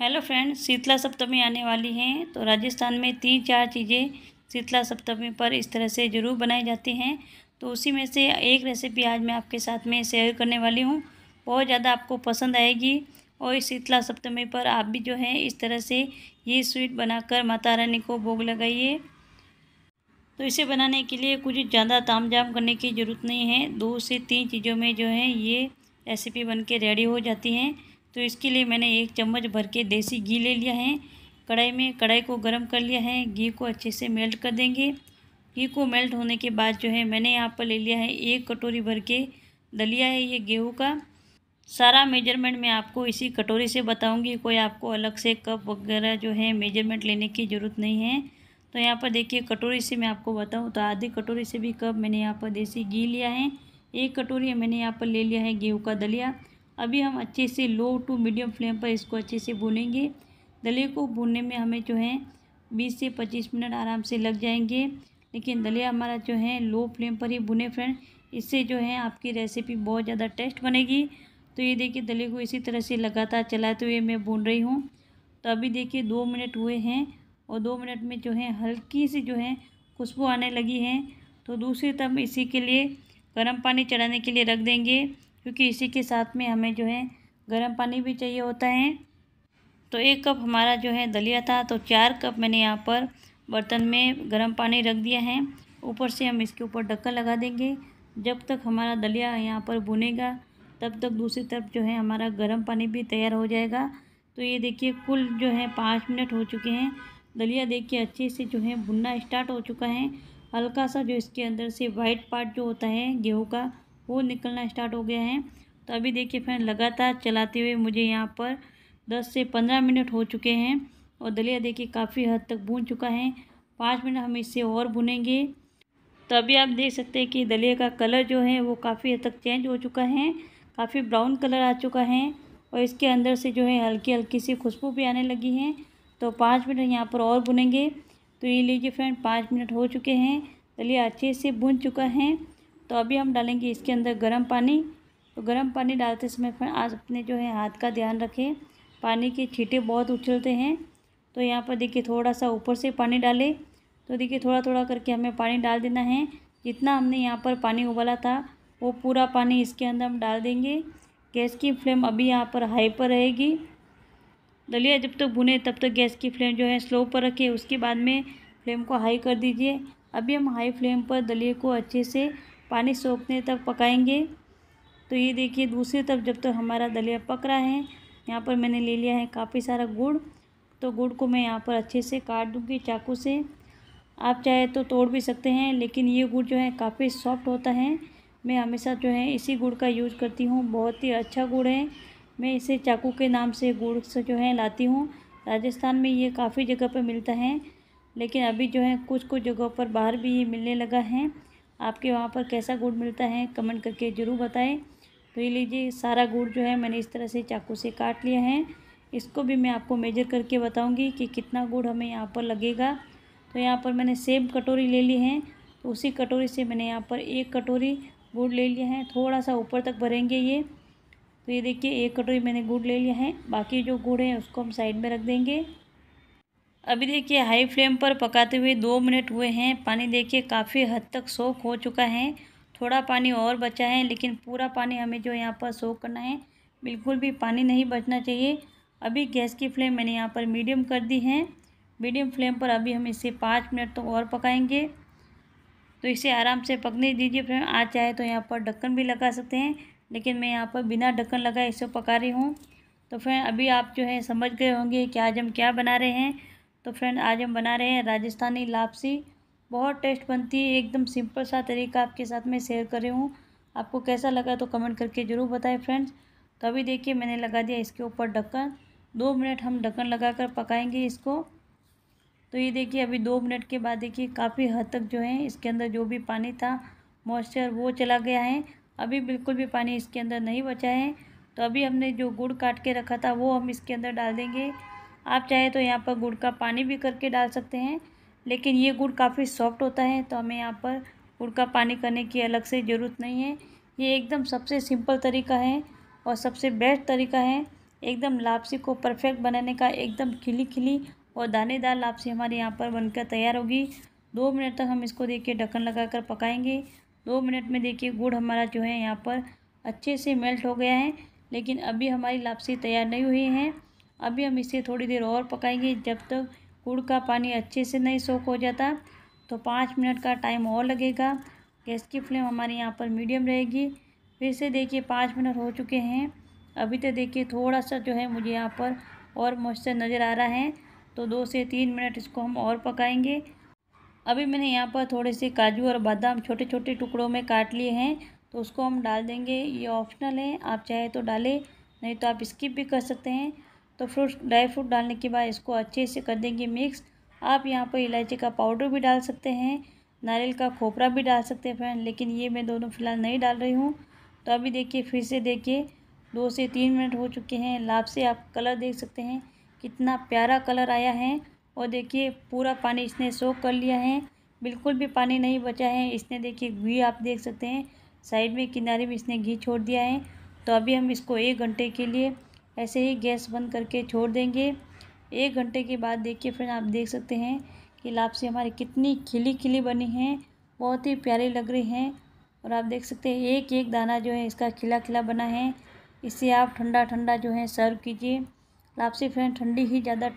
hello friends Sheetla सप्तमी आने वाली है तो राजस्थान में तीन चार चीज़ें शीतला सप्तमी पर इस तरह से ज़रूर बनाई जाती हैं तो उसी में से एक रेसिपी आज मैं आपके साथ में शेयर करने वाली हूँ बहुत ज़्यादा आपको पसंद आएगी और इस शीतला सप्तमी पर आप भी जो है इस तरह से ये स्वीट बनाकर माता रानी को भोग लगाइए तो इसे बनाने के लिए कुछ ज़्यादा ताम जाम करने की ज़रूरत नहीं है दो से तीन चीज़ों में जो है ये रेसिपी बन के रेडी हो जाती हैं तो इसके लिए मैंने एक चम्मच भर के देसी घी ले लिया है कढ़ाई में कढ़ाई को गर्म कर लिया है घी को अच्छे से मेल्ट कर देंगे घी को मेल्ट होने के बाद जो है मैंने यहाँ पर ले लिया है एक कटोरी भर के दलिया है ये गेहूँ का सारा मेजरमेंट मैं आपको इसी कटोरी से बताऊंगी कोई आपको अलग से कप वगैरह जो है मेजरमेंट लेने की ज़रूरत नहीं है तो यहाँ पर देखिए कटोरी से मैं आपको बताऊँ तो आधी कटोरी से भी कप मैंने यहाँ पर देसी घी लिया है एक कटोरी मैंने यहाँ पर ले लिया है गेहूँ का दलिया अभी हम अच्छे से लो टू मीडियम फ्लेम पर इसको अच्छे से भूनेंगे दले को भुनने में हमें जो है बीस से पच्चीस मिनट आराम से लग जाएंगे लेकिन दलिया हमारा जो है लो फ्लेम पर ही भुने फ्रेंड इससे जो है आपकी रेसिपी बहुत ज़्यादा टेस्ट बनेगी तो ये देखिए दलिया को इसी तरह से लगातार चलाते हुए मैं भून रही हूँ तो अभी देखिए दो मिनट हुए हैं और दो मिनट में जो है हल्की सी जो है खुशबू आने लगी है तो दूसरी तब इसी के लिए गर्म पानी चढ़ाने के लिए रख देंगे क्योंकि इसी के साथ में हमें जो है गर्म पानी भी चाहिए होता है तो एक कप हमारा जो है दलिया था तो चार कप मैंने यहाँ पर बर्तन में गर्म पानी रख दिया है ऊपर से हम इसके ऊपर ढक्कन लगा देंगे जब तक हमारा दलिया यहाँ पर भुनेगा तब तक दूसरी तरफ जो है हमारा गर्म पानी भी तैयार हो जाएगा तो ये देखिए कुल जो है पाँच मिनट हो चुके हैं दलिया देखिए अच्छे से जो है भुनना स्टार्ट हो चुका है हल्का सा जो इसके अंदर से वाइट पार्ट जो होता है गेहूँ का वो निकलना स्टार्ट हो गया है तो अभी देखिए फैन लगातार चलाते हुए मुझे यहाँ पर दस से पंद्रह मिनट हो चुके हैं और दलिया देखिए काफ़ी हद तक बुन चुका है पाँच मिनट हम इसे और बुनेंगे तो अभी आप देख सकते हैं कि दलिया का कलर जो है वो काफ़ी हद तक चेंज हो चुका है काफ़ी ब्राउन कलर आ चुका है और इसके अंदर से जो है हल्की हल्की सी खुशबू भी आने लगी है तो पाँच मिनट यहाँ पर और बुनेंगे तो ये लीजिए फ्रेंड पाँच मिनट हो चुके हैं दलिया अच्छे से बुन चुका है तो अभी हम डालेंगे इसके अंदर गर्म पानी तो गर्म पानी डालते समय आज अपने जो है हाथ का ध्यान रखें पानी के छीटे बहुत उछलते हैं तो यहाँ पर देखिए थोड़ा सा ऊपर से पानी डालें तो देखिए थोड़ा थोड़ा करके हमें पानी डाल देना है जितना हमने यहाँ पर पानी उबाला था वो पूरा पानी इसके अंदर हम डाल देंगे गैस की फ्लेम अभी यहाँ पर हाई पर रहेगी दलिया जब तक तो भुने तब तक तो गैस की फ्लेम जो है स्लो पर रखें उसके बाद में फ्लेम को हाई कर दीजिए अभी हम हाई फ्लेम पर दलिए को अच्छे से पानी सोखने तक पकाएंगे तो ये देखिए दूसरी तरफ जब तक तो हमारा दलिया पक रहा है यहाँ पर मैंने ले लिया है काफ़ी सारा गुड़ तो गुड़ को मैं यहाँ पर अच्छे से काट दूँगी चाकू से आप चाहे तो तोड़ भी सकते हैं लेकिन ये गुड़ जो है काफ़ी सॉफ्ट होता है मैं हमेशा जो है इसी गुड़ का यूज करती हूँ बहुत ही अच्छा गुड़ है मैं इसे चाकू के नाम से गुड़ से जो है लाती हूँ राजस्थान में ये काफ़ी जगह पर मिलता है लेकिन अभी जो है कुछ कुछ जगहों पर बाहर भी ये मिलने लगा है आपके वहाँ पर कैसा गुड़ मिलता है कमेंट करके ज़रूर बताएं तो ये लीजिए सारा गुड़ जो है मैंने इस तरह से चाकू से काट लिया है इसको भी मैं आपको मेजर करके बताऊंगी कि कितना गुड़ हमें यहाँ पर लगेगा तो यहाँ पर मैंने सेम कटोरी ले ली है तो उसी कटोरी से मैंने यहाँ पर एक कटोरी गुड़ ले लिया है थोड़ा सा ऊपर तक भरेंगे ये तो ये देखिए एक कटोरी मैंने गुड़ ले लिया है बाकी जो गुड़ है उसको हम साइड में रख देंगे अभी देखिए हाई फ्लेम पर पकाते हुए दो मिनट हुए हैं पानी देखिए काफ़ी हद तक सोख हो चुका है थोड़ा पानी और बचा है लेकिन पूरा पानी हमें जो यहाँ पर सोख करना है बिल्कुल भी पानी नहीं बचना चाहिए अभी गैस की फ्लेम मैंने यहाँ पर मीडियम कर दी है मीडियम फ्लेम पर अभी हम इसे पाँच मिनट तक तो और पकाएंगे तो इसे आराम से पकने दीजिए फिर आज चाहे तो यहाँ पर ढक्कन भी लगा सकते हैं लेकिन मैं यहाँ पर बिना ढक्कन लगाए इसे पका रही हूँ तो फिर अभी आप जो है समझ गए होंगे कि आज हम क्या बना रहे हैं तो फ्रेंड आज हम बना रहे हैं राजस्थानी लापसी बहुत टेस्ट बनती है एकदम सिंपल सा तरीका आपके साथ में शेयर कर रही हूँ आपको कैसा लगा तो कमेंट करके ज़रूर बताएं फ्रेंड्स तो अभी देखिए मैंने लगा दिया इसके ऊपर ढक्कन दो मिनट हम ढक्कन लगा कर पकाएंगे इसको तो ये देखिए अभी दो मिनट के बाद देखिए काफ़ी हद तक जो है इसके अंदर जो भी पानी था मॉइस्चर वो चला गया है अभी बिल्कुल भी पानी इसके अंदर नहीं बचा है तो अभी हमने जो गुड़ काट के रखा था वो हम इसके अंदर डाल देंगे आप चाहें तो यहाँ पर गुड़ का पानी भी करके डाल सकते हैं लेकिन ये गुड़ काफ़ी सॉफ्ट होता है तो हमें यहाँ पर गुड़ का पानी करने की अलग से ज़रूरत नहीं है ये एकदम सबसे सिंपल तरीका है और सबसे बेस्ट तरीका है एकदम लापसी को परफेक्ट बनाने का एकदम खिली खिली और दानेदार लापसी हमारे यहाँ पर बनकर तैयार होगी दो मिनट तक हम इसको देखिए ढक्कन लगा कर पकाएंगे दो मिनट में देखिए गुड़ हमारा जो है यहाँ पर अच्छे से मेल्ट हो गया है लेकिन अभी हमारी लापसी तैयार नहीं हुई है अभी हम इसे थोड़ी देर और पकाएंगे जब तक गुड़ का पानी अच्छे से नहीं सोख हो जाता तो पाँच मिनट का टाइम और लगेगा गैस की फ्लेम हमारे यहाँ पर मीडियम रहेगी फिर से देखिए पाँच मिनट हो चुके हैं अभी तो देखिए थोड़ा सा जो है मुझे यहाँ पर और मॉइस्चर नज़र आ रहा है तो दो से तीन मिनट इसको हम और पकाएंगे अभी मैंने यहाँ पर थोड़े से काजू और बादाम छोटे छोटे टुकड़ों में काट लिए हैं तो उसको हम डाल देंगे ये ऑप्शनल है आप चाहे तो डालें नहीं तो आप स्किप भी कर सकते हैं तो फ्रूट ड्राई फ्रूट डालने के बाद इसको अच्छे से कर देंगे मिक्स आप यहाँ पर इलायची का पाउडर भी डाल सकते हैं नारियल का खोपरा भी डाल सकते हैं फ्रेंड लेकिन ये मैं दोनों फ़िलहाल नहीं डाल रही हूँ तो अभी देखिए फिर से देखिए दो से तीन मिनट हो चुके हैं लाभ से आप कलर देख सकते हैं कितना प्यारा कलर आया है और देखिए पूरा पानी इसने सोख कर लिया है बिल्कुल भी पानी नहीं बचा है इसने देखिए घी आप देख सकते हैं साइड में किनारे में इसने घी छोड़ दिया है तो अभी हम इसको एक घंटे के लिए ऐसे ही गैस बंद करके छोड़ देंगे एक घंटे के बाद देखिए फ्रेंड आप देख सकते हैं कि लापसी हमारी कितनी खिली खिली बनी है बहुत ही प्यारी लग रही हैं और आप देख सकते हैं एक एक दाना जो है इसका खिला खिला बना है इसे आप ठंडा ठंडा जो है सर्व कीजिए लापसी फ्रेंड ठंडी ही ज़्यादा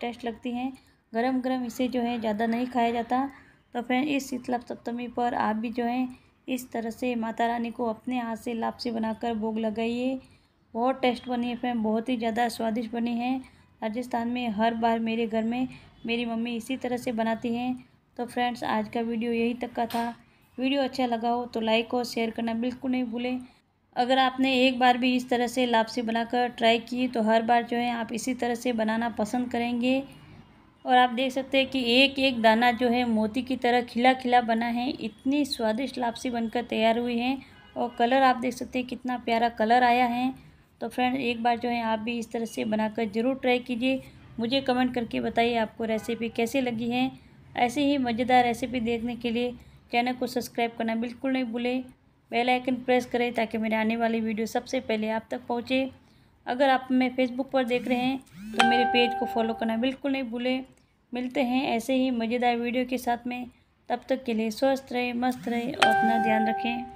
टेस्ट लगती है गरम गरम इसे जो है ज़्यादा नहीं खाया जाता तो फ्रेंड इस शीतला सप्तमी पर आप भी जो है इस तरह से माता रानी को अपने हाथ से लापसी बनाकर भोग लगाइए बहुत टेस्ट बनी है फ्रेंड बहुत ही ज़्यादा स्वादिष्ट बनी है राजस्थान में हर बार मेरे घर में मेरी मम्मी इसी तरह से बनाती हैं तो फ्रेंड्स आज का वीडियो यहीं तक का था वीडियो अच्छा लगा हो तो लाइक और शेयर करना बिल्कुल नहीं भूलें अगर आपने एक बार भी इस तरह से लापसी बनाकर ट्राई की तो हर बार जो है आप इसी तरह से बनाना पसंद करेंगे और आप देख सकते हैं कि एक एक दाना जो है मोती की तरह खिला खिला बना है इतनी स्वादिष्ट लापसी बनकर तैयार हुई है और कलर आप देख सकते हैं कितना प्यारा कलर आया है तो फ्रेंड एक बार जो है आप भी इस तरह से बनाकर ज़रूर ट्राई कीजिए मुझे कमेंट करके बताइए आपको रेसिपी कैसी लगी है ऐसे ही मज़ेदार रेसिपी देखने के लिए चैनल को सब्सक्राइब करना बिल्कुल नहीं भूलें बेल आइकन प्रेस करें ताकि मेरे आने वाली वीडियो सबसे पहले आप तक पहुँचे अगर आप मैं फेसबुक पर देख रहे हैं तो मेरे पेज को फॉलो करना बिल्कुल नहीं भूलें मिलते हैं ऐसे ही मज़ेदार वीडियो के साथ में तब तक के लिए स्वस्थ रहें मस्त रहें और अपना ध्यान रखें